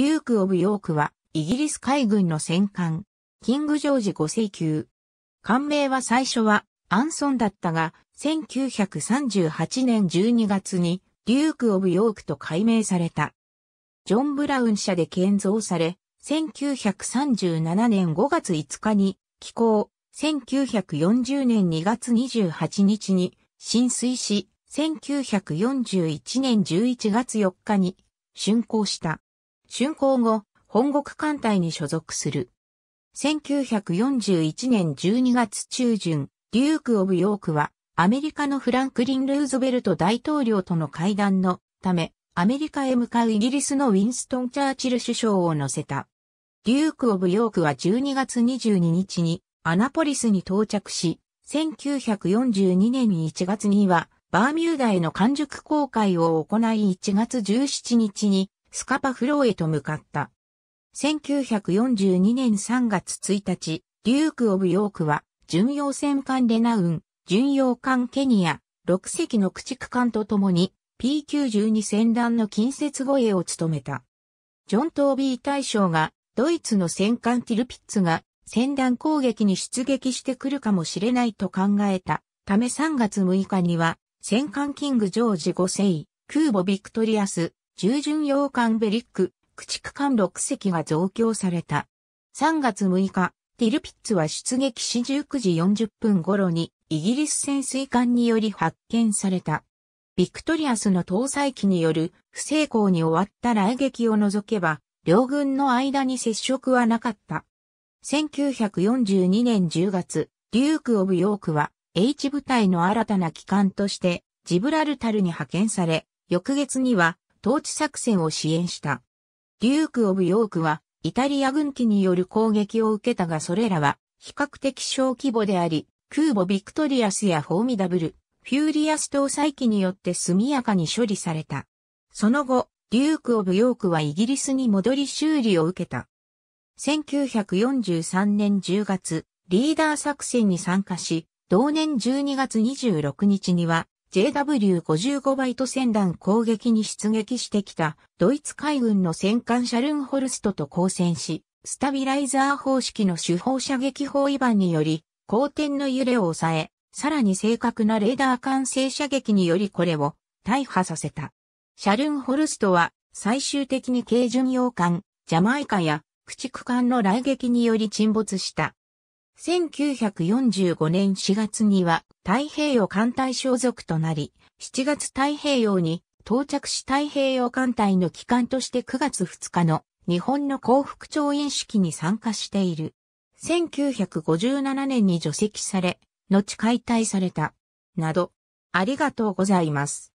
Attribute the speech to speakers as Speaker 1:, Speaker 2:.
Speaker 1: デューク・オブ・ヨークは、イギリス海軍の戦艦、キング・ジョージ5世級。艦名は最初は、アンソンだったが、1938年12月に、デューク・オブ・ヨークと改名された。ジョン・ブラウン社で建造され、1937年5月5日に、寄港、1940年2月28日に、浸水し、1941年11月4日に、竣工した。竣工後、本国艦隊に所属する。1941年12月中旬、デューク・オブ・ヨークは、アメリカのフランクリン・ルーズベルト大統領との会談のため、アメリカへ向かうイギリスのウィンストン・チャーチル首相を乗せた。デューク・オブ・ヨークは12月22日にアナポリスに到着し、1942年1月にはバーミューダへの完熟公開を行い1月17日にスカパフローへと向かった。1942年3月1日、デューク・オブ・ヨークは、巡洋戦艦レナウン、巡洋艦ケニア、6隻の駆逐艦と共に、P92 戦団の近接護衛を務めた。ジョン・トービー大将が、ドイツの戦艦ティルピッツが、戦団攻撃に出撃してくるかもしれないと考えた。ため3月6日には、戦艦キング・ジョージ5世、空母ビクトリアス、従順洋艦ベリック、駆逐艦6隻が増強された。3月6日、ティルピッツは出撃し19時40分頃にイギリス潜水艦により発見された。ビクトリアスの搭載機による不成功に終わった来撃を除けば、両軍の間に接触はなかった。1942年10月、デューク・オブ・ヨークは H 部隊の新たな機関としてジブラルタルに派遣され、翌月には統治作戦を支援した。デューク・オブ・ヨークは、イタリア軍機による攻撃を受けたがそれらは、比較的小規模であり、空母ビクトリアスやフォーミダブル、フューリアス搭載機によって速やかに処理された。その後、デューク・オブ・ヨークはイギリスに戻り修理を受けた。1943年10月、リーダー作戦に参加し、同年12月26日には、JW55 バイト戦団攻撃に出撃してきたドイツ海軍の戦艦シャルンホルストと交戦し、スタビライザー方式の手法射撃法違反により、後転の揺れを抑え、さらに正確なレーダー管制射撃によりこれを大破させた。シャルンホルストは最終的に軽巡洋艦、ジャマイカや駆逐艦の来撃により沈没した。1945年4月には太平洋艦隊所属となり、7月太平洋に到着し太平洋艦隊の機関として9月2日の日本の幸福調印式に参加している。1957年に除籍され、後解体された。など、ありがとうございます。